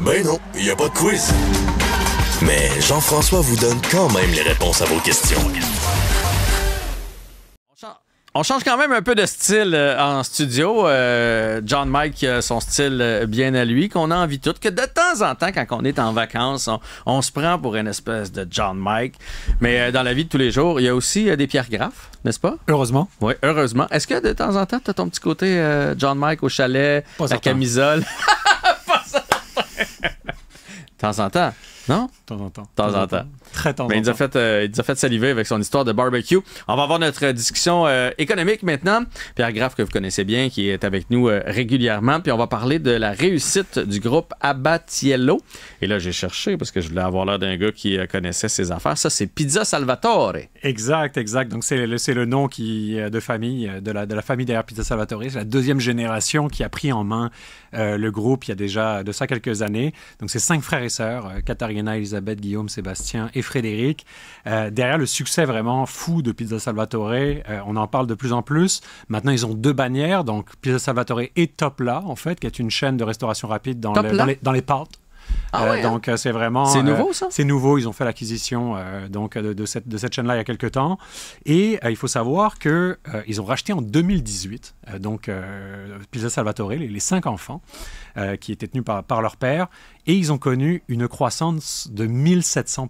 Ben non, il n'y a pas de quiz. Mais Jean-François vous donne quand même les réponses à vos questions. On change quand même un peu de style euh, en studio. Euh, John Mike, a euh, son style bien à lui, qu'on a envie tout, que de temps en temps, quand on est en vacances, on, se prend pour une espèce de John Mike. Mais dans la vie de tous les jours, il y a aussi des pierres Graff, n'est-ce pas? Heureusement. Oui, heureusement. Est-ce que de temps en temps, tu as ton petit côté John Mike au chalet, à la camisole? Pas De temps en temps, non? De temps en temps. De temps en temps. Très tendance. Ben, il, nous a fait, euh, a fait saliver avec son histoire de barbecue. On va avoir notre discussion euh, économique maintenant. Pierre Graff, que vous connaissez bien, qui est avec nous euh, régulièrement. Puis on va parler de la réussite du groupe Abatiello. Et là, j'ai cherché parce que je voulais avoir l'air d'un gars qui connaissait ses affaires. Ça, c'est Pizza Salvatore. Exact, exact. Donc, c'est le, le, nom qui, de famille, de la, de la famille derrière Pizza Salvatore. C'est la deuxième génération qui a pris en main le groupe il y a déjà de ça quelques années. Donc, c'est cinq frères et sœurs Katarina, Elisabeth, Guillaume, Sébastien et Frédéric. Euh, derrière le succès vraiment fou de Pizza Salvatore, euh, on en parle de plus en plus. Maintenant, ils ont deux bannières, donc Pizza Salvatore et Topla, en fait, qui est une chaîne de restauration rapide dans, les, dans parts. Ah euh, donc c'est vraiment c'est nouveau ça c'est nouveau ils ont fait l'acquisition donc de, cette chaîne là il y a quelque temps et il faut savoir que ils ont racheté en 2018 donc Pizza Salvatore les, cinq enfants qui étaient tenus par, par leur père et ils ont connu une croissance de 1700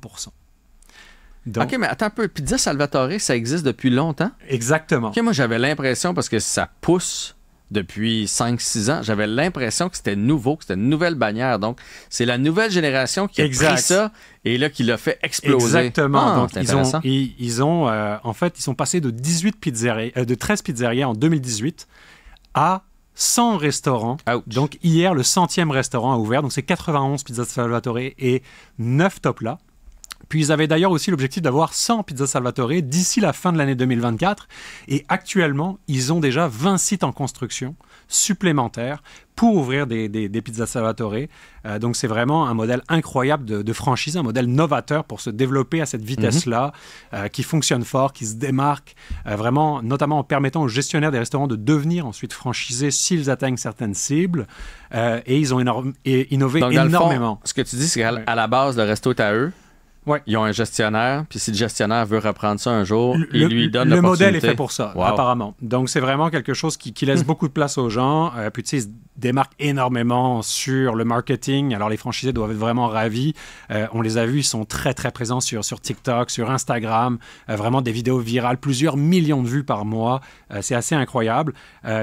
OK, mais attends un peu. Pizza Salvatore, ça existe depuis longtemps? Exactement. OK, moi, j'avais l'impression, parce que ça pousse depuis 5-6 ans, j'avais l'impression que c'était nouveau, que c'était une nouvelle bannière. Donc, c'est la nouvelle génération qui a pris ça et là qui l'a fait exploser. Exactement. Ah, Donc, ils ont, ils, ont euh, en fait, ils sont passés de, 18 pizzeria, euh, de 13 pizzerias en 2018 à 100 restaurants. Donc, hier, le centième restaurant a ouvert. Donc, c'est 91 Pizza Salvatore et 9 top là. Puis ils avaient d'ailleurs aussi l'objectif d'avoir 100 pizzas Salvatore d'ici la fin de l'année 2024. Et actuellement, ils ont déjà 20 sites en construction supplémentaires pour ouvrir des, pizzas Salvatore. Euh, donc c'est vraiment un modèle incroyable de, de, franchise, un modèle novateur pour se développer à cette vitesse-là, mhm. euh, qui fonctionne fort, qui se démarque, euh, vraiment, notamment en permettant aux gestionnaires des restaurants de devenir ensuite franchisés s'ils atteignent certaines cibles. et ils ont énorme, et innové énormément. Fond, ce que tu dis, c'est qu'à la base, le resto est à eux. Ils ont un gestionnaire, puis si le gestionnaire veut reprendre ça un jour, il lui donne Le modèle est fait pour ça, apparemment. Donc, c'est vraiment quelque chose qui, laisse hmm. beaucoup de place aux gens. Euh, puis, tu sais, ils se démarquent énormément sur le marketing. Alors, les franchisés doivent être vraiment ravis. Euh, on les a vus, ils sont très, très présents sur, sur TikTok, sur Instagram. Euh, vraiment des vidéos virales, plusieurs millions de vues par mois. c'est assez incroyable.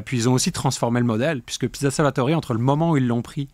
puis, ils ont aussi transformé le modèle, puisque Pizza Salvatore, entre le moment où ils l'ont pris,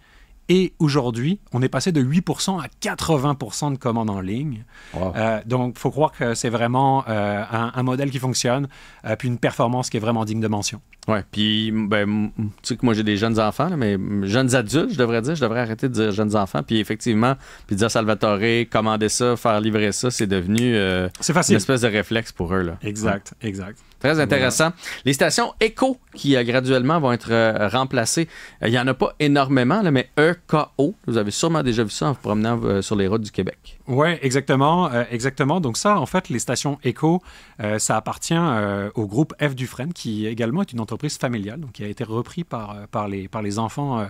et aujourd'hui, on est passé de 8% à 80% de commandes en ligne. Euh, donc, il faut croire que c'est vraiment euh, un, modèle qui fonctionne, et euh, puis une performance qui est vraiment digne de mention. Oui, puis ben, tu sais que moi j'ai des jeunes enfants, mais jeunes adultes, je devrais dire, je devrais arrêter de dire jeunes enfants. Puis effectivement, puis dire Salvatore, commander ça, faire livrer ça, c'est devenu euh, une espèce de réflexe pour eux. Là. Exact, exact. Très intéressant. Les stations Echo qui euh, graduellement vont être euh, remplacées, il n'y en a pas énormément, mais EKO, vous avez sûrement déjà vu ça en vous promenant sur les routes du Québec. Oui, exactement, euh, exactement. Donc ça, en fait, les stations Echo, euh, ça appartient euh, au groupe F Dufresne, qui également est une entreprise familiale, donc qui a été repris par, par, les, par les enfants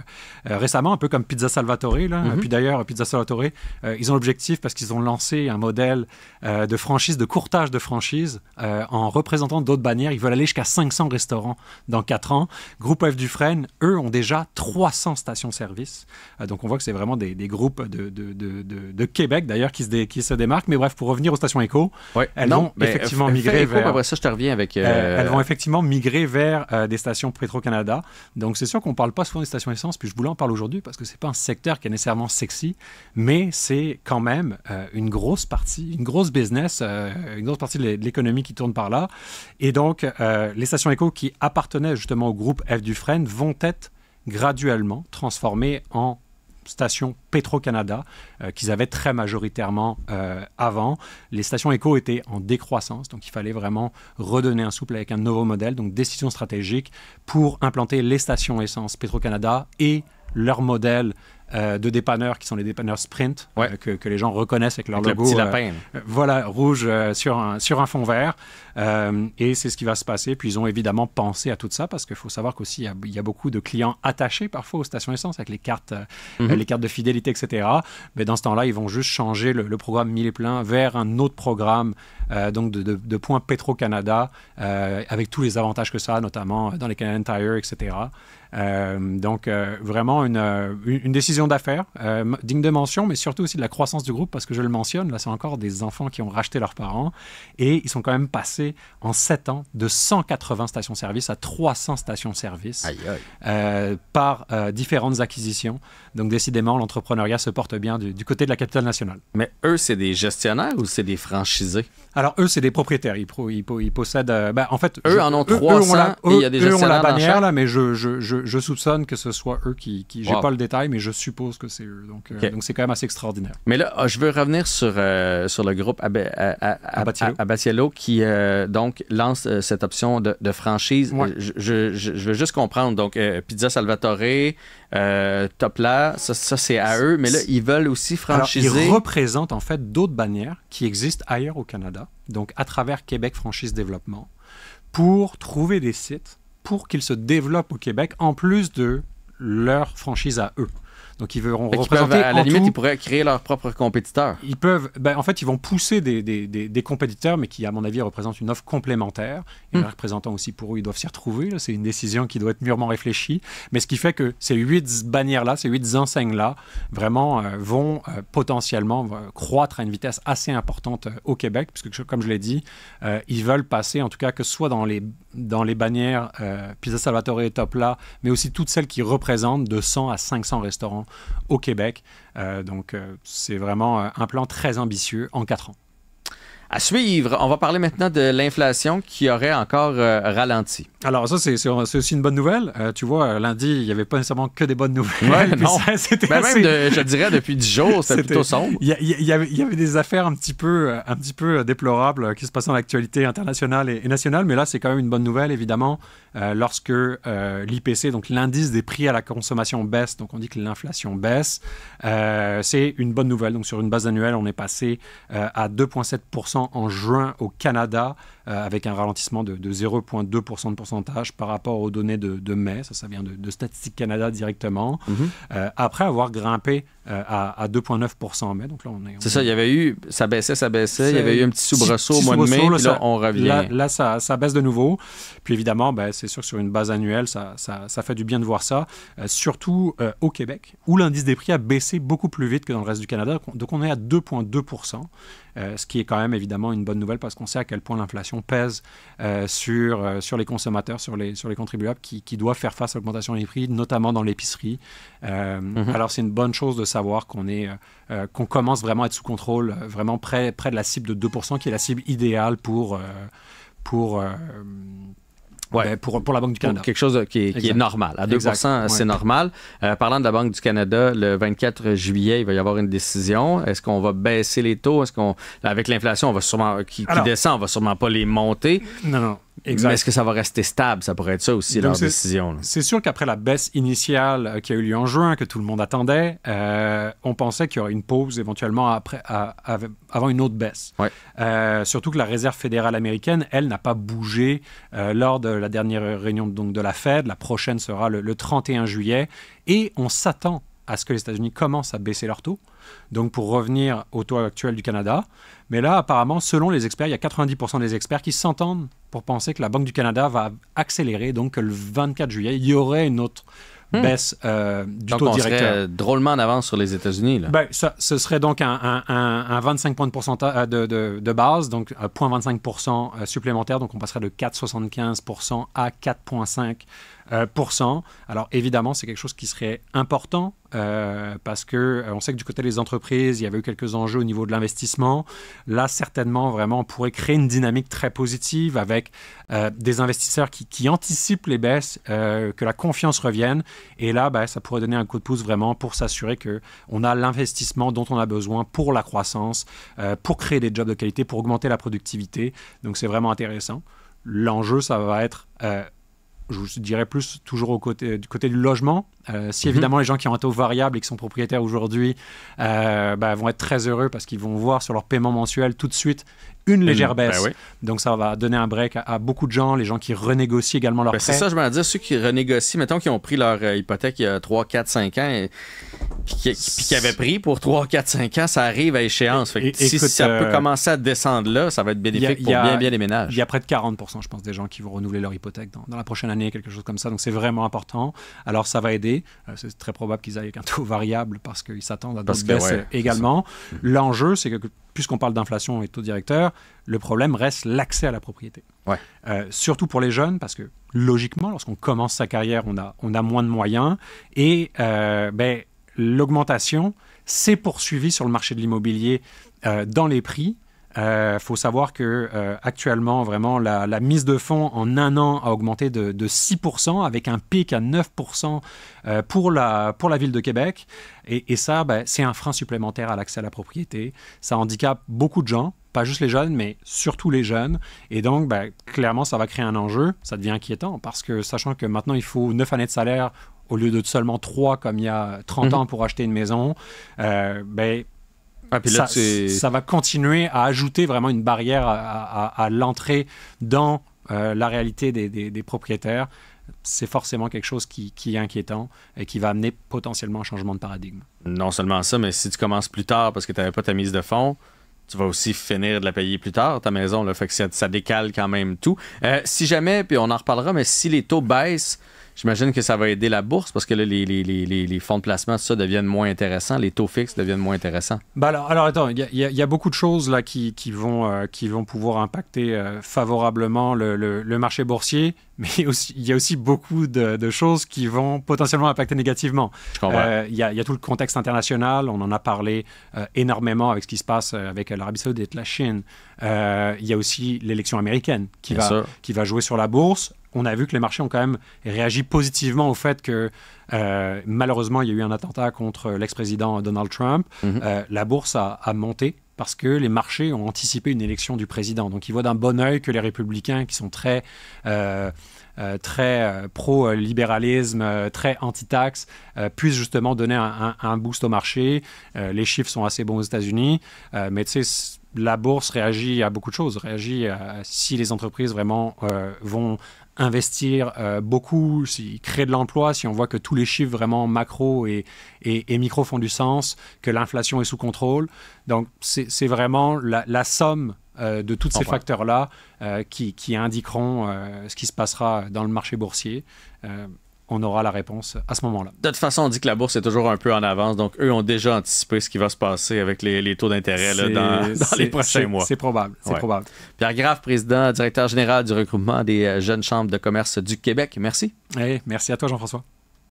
récemment, un peu comme Pizza Salvatore. Là. Mm-hmm. Puis d'ailleurs, Pizza Salvatore, ils ont l'objectif, parce qu'ils ont lancé un modèle de franchise, de courtage de franchise, en représentant d'autres bannières. Ils veulent aller jusqu'à 500 restaurants dans 4 ans. Groupe F Dufresne, eux, ont déjà 300 stations-service. donc on voit que c'est vraiment des, des groupes de, de, de, de Québec, d'ailleurs qui, se démarque. Mais bref, pour revenir aux stations éco, elles vont effectivement migrer vers. ça, je te reviens avec. elles vont effectivement migrer vers des stations Petro-Canada. Donc c'est sûr qu'on ne parle pas souvent des stations essence, puis je voulais en parler aujourd'hui parce que ce n'est pas un secteur qui est nécessairement sexy, mais c'est quand même euh, une grosse partie, une grosse business, euh, une grosse partie de l'économie qui tourne par là. Et donc, euh, les stations éco qui appartenaient justement au groupe F. Dufresne vont être graduellement transformées en stations Petro-Canada euh, qu'ils avaient très majoritairement euh, avant. Les stations éco étaient en décroissance, donc il fallait vraiment redonner un souple avec un nouveau modèle, donc décision stratégique pour implanter les stations essence Petro-Canada et leur modèle euh, de dépanneurs qui sont les dépanneurs Sprint que, les gens reconnaissent avec leur logo. voilà, rouge sur, sur un fond vert. Euh, et c'est ce qui va se passer. Puis ils ont évidemment pensé à tout ça parce qu'il faut savoir qu'aussi, il, y, a beaucoup de clients attachés parfois aux stations essence avec les cartes, euh, mhm. les cartes de fidélité, etc. Mais dans ce temps-là, ils vont juste changer le, programme mille et plein vers un autre programme euh, donc de, de, de points Petro-Canada avec tous les avantages que ça a, notamment dans les Canadian Tire, etc. donc, vraiment une, décision d'affaires digne de mention, mais surtout aussi de la croissance du groupe, parce que je le mentionne, là, c'est encore des enfants qui ont racheté leurs parents et ils sont quand même passés en 7 ans de 180 stations-service à 300 stations-service euh, par euh, différentes acquisitions. Donc, décidément, l'entrepreneuriat se porte bien du, côté de la capitale nationale. Mais eux, c'est des gestionnaires ou c'est des franchisés? Alors, eux, c'est des propriétaires. Ils, possèdent. Euh, ben, en fait, eux en ont 300 il y a des ont la bannière, là, mais je, je, soupçonne que ce soit eux qui. qui n'ai J'ai pas le détail, mais je suppose que c'est eux. Donc, donc c'est quand même assez extraordinaire. Mais là, ah, je veux revenir sur, sur le groupe Ab qui. Euh, donc, lance euh, cette option de, franchise. Je, veux juste comprendre. Donc, euh, Pizza Salvatore, Topla, ça, ça c'est à eux, mais là, ils veulent aussi franchiser. ils représentent en fait d'autres bannières qui existent ailleurs au Canada, donc à travers Québec Franchise Développement, pour trouver des sites pour qu'ils se développent au Québec en plus de leur franchise à eux. Donc ils veulent représenter. à la limite, ils pourraient créer leurs propres compétiteurs. Ils peuvent. Ben, en fait, ils vont pousser des, des, des, compétiteurs, mais qui, à mon avis, représentent une offre complémentaire. Et hmm. les représentants aussi, pour eux, ils doivent s'y retrouver. C'est une décision qui doit être mûrement réfléchie. Mais ce qui fait que ces huit bannières-là, ces huit enseignes-là, vraiment euh, vont euh, potentiellement euh, croître à une vitesse assez importante au Québec, puisque, comme je l'ai dit, ils veulent passer, en tout cas, que ce soit dans les, dans les bannières Pizza Salvatore et Top là, mais aussi toutes celles qui représentent de 100 à 500 restaurants au Québec. Euh, donc euh, c'est vraiment euh, un plan très ambitieux en quatre ans. À suivre, on va parler maintenant de l'inflation qui aurait encore ralenti. Alors ça, c'est aussi une bonne nouvelle. Euh, tu vois, euh, lundi, il n'y avait pas nécessairement que des bonnes nouvelles. Oui, non. c'était ben, je dirais, depuis 10 jours, c'était plutôt sombre. Il y, avait, des affaires un petit peu, euh, un petit peu déplorables qui se passaient dans l'actualité internationale et, nationale, mais là, c'est quand même une bonne nouvelle, évidemment, lorsque l'IPC, donc l'indice des prix à la consommation, baisse. Donc on dit que l'inflation baisse. c'est une bonne nouvelle. Donc sur une base annuelle, on est passé à 2,7 en juin au Canada, avec un ralentissement de, de 0,2 de pourcentage par rapport aux données de, mai. Ça, vient de, Statistique Canada directement. Mm-hmm. Euh, après avoir grimpé euh, à, 2,9 en mai. Donc là, on C'est ça, il y avait eu, ça baissait, ça baissait, il y avait eu un petit soubresaut au mois de mai, là, là, on revient. Là, ça, baisse de nouveau. Puis évidemment, ben, c'est sûr que sur une base annuelle, ça, fait du bien de voir ça, euh, surtout euh, au Québec, où l'indice des prix a baissé beaucoup plus vite que dans le reste du Canada. Donc on est à 2,2 ce qui est quand même évidemment une bonne nouvelle parce qu'on sait à quel point l'inflation pèse sur, sur les consommateurs, sur les, sur les contribuables qui, doivent faire face à l'augmentation des prix, notamment dans l'épicerie. Mhm. Alors c'est une bonne chose de savoir qu'on est, euh, euh, qu'on commence vraiment à être sous contrôle, euh, vraiment près, près de la cible de 2%, qui est la cible idéale pour, pour, ouais. Ben, pour, pour, la Banque du Canada. quelque chose qui est, qui est normal. À 2 c'est normal. parlant de la Banque du Canada, le 24 juillet, il va y avoir une décision. Est-ce qu'on va baisser les taux? Est-ce qu'on, avec l'inflation, on va sûrement, qui, descend, on va sûrement pas les monter? Non, non est-ce que ça va rester stable? Ça pourrait être ça aussi, leur décision. C'est sûr qu'après la baisse initiale euh, qui a eu lieu en juin, que tout le monde attendait, euh, on pensait qu'il y aurait une pause éventuellement après, avant une autre baisse. Euh, surtout que la réserve fédérale américaine, elle, n'a pas bougé lors de la dernière réunion donc, de la Fed. La prochaine sera le 31 juillet. Et on s'attend à ce que les États-Unis commencent à baisser leur taux, donc pour revenir au taux actuel du Canada. Mais là, apparemment, selon les experts, il y a 90% des experts qui s'entendent pour penser que la Banque du Canada va accélérer, donc que le 24 juillet, il y aurait une autre hmm. baisse euh, du donc taux on directeur. Serait drôlement en avance sur les États-Unis. Ben, ce serait donc un, 25 points de, euh, de, de, de base, donc 0,25% euh, euh, supplémentaire. Donc on passerait de 4,75% à 4,5% euh, Alors évidemment, c'est quelque chose qui serait important euh, parce que euh, on sait que du côté des entreprises, il y avait eu quelques enjeux au niveau de l'investissement. Là, certainement, vraiment, on pourrait créer une dynamique très positive avec des investisseurs qui, anticipent les baisses, que la confiance revienne. Et là, bah, ça pourrait donner un coup de pouce vraiment pour s'assurer que on a l'investissement dont on a besoin pour la croissance, pour créer des jobs de qualité, pour augmenter la productivité. Donc, c'est vraiment intéressant. L'enjeu, ça va être je dirais plus toujours au côté, du côté du logement, euh, si mhm. évidemment les gens qui ont un taux variable et qui sont propriétaires aujourd'hui euh, bah, vont être très heureux parce qu'ils vont voir sur leur paiement mensuel tout de suite une légère baisse. Ben Donc ça va donner un break à, beaucoup de gens, les gens qui renégocient également leur ben, C'est ça, je veux dire, ceux qui renégocient, mettons, qui ont pris leur euh, hypothèque il y a 3, 4, 5 ans, et, qui, avaient pris pour 3, 4, 5 ans, ça arrive à échéance. si, ça peut commencer à descendre là, ça va être bénéfique pour bien, bien les ménages. Il y a près de 40 je pense, des gens qui vont renouveler leur hypothèque dans la prochaine année, quelque chose comme ça. Donc c'est vraiment important. Alors ça va aider. Euh, c'est très probable qu'ils aillent avec un taux variable parce qu'ils s'attendent à d'autres baisses également. Mm-hmm. Mm-hmm. L'enjeu, c'est que puisqu'on parle d'inflation et taux directeur, le problème reste l'accès à la propriété. Euh, surtout pour les jeunes, parce que logiquement, lorsqu'on commence sa carrière, on a, on a moins de moyens. Et euh, ben, l'augmentation s'est poursuivie sur le marché de l'immobilier dans les prix il euh, faut savoir que euh, actuellement, vraiment, la, la, mise de fonds en un an a augmenté de, de 6%, avec un pic à 9% euh, pour, la, pour la ville de Québec. Et, et ça, ben, c'est un frein supplémentaire à l'accès à la propriété. Ça handicape beaucoup de gens, pas juste les jeunes, mais surtout les jeunes. Et donc, ben, clairement, ça va créer un enjeu. Ça devient inquiétant, parce que sachant que maintenant, il faut 9 années de salaire au lieu de seulement 3 comme il y a 30 mmh. ans pour acheter une maison, ben, ah, ça, va continuer à ajouter vraiment une barrière à, l'entrée dans euh, la réalité des, propriétaires. C'est forcément quelque chose qui, est inquiétant et qui va amener potentiellement un changement de paradigme. Non seulement ça, mais si tu commences plus tard parce que tu n'avais pas ta mise de fonds, tu vas aussi finir de la payer plus tard, ta maison. Le fait que ça, décale quand même tout. Euh, si jamais, puis on en reparlera, mais si les taux baissent, J'imagine que ça va aider la bourse parce que les, fonds de placement, ça deviennent moins intéressants, les taux fixes deviennent moins intéressants. Bah alors, alors, attends, il y, a beaucoup de choses là qui, vont, euh, qui vont pouvoir impacter euh, favorablement le, marché boursier, mais il y a aussi, beaucoup de, choses qui vont potentiellement impacter négativement. Euh, il y, a tout le contexte international, on en a parlé énormément avec ce qui se passe avec l'Arabie saoudite, la Chine. Il y a aussi l'élection américaine qui va, qui va jouer sur la bourse on a vu que les marchés ont quand même réagi positivement au fait que euh, malheureusement, il y a eu un attentat contre l'ex-président Donald Trump. Mhm. Euh, la bourse a, monté parce que les marchés ont anticipé une élection du président. Donc ils voient d'un bon oeil que les républicains, qui sont très, euh, très pro-libéralisme, très anti-taxe, puissent justement donner un, boost au marché. les chiffres sont assez bons aux États-Unis, mais tu sais, la bourse réagit à beaucoup de choses. Réagit à si les entreprises vraiment vont investir euh, beaucoup, si, créer de l'emploi, si on voit que tous les chiffres vraiment macro et, et, micro font du sens, que l'inflation est sous contrôle. Donc, c'est vraiment la, somme euh, de tous ces facteurs-là euh, qui, qui, indiqueront ce qui se passera dans le marché boursier on aura la réponse à ce moment-là. De toute façon, on dit que la bourse est toujours un peu en avance, donc eux ont déjà anticipé ce qui va se passer avec les, taux d'intérêt dans, les prochains mois. C'est probable, c'est probable. Pierre Graff, président, directeur général du regroupement des euh, jeunes chambres de commerce du Québec, merci. merci à toi, Jean-François.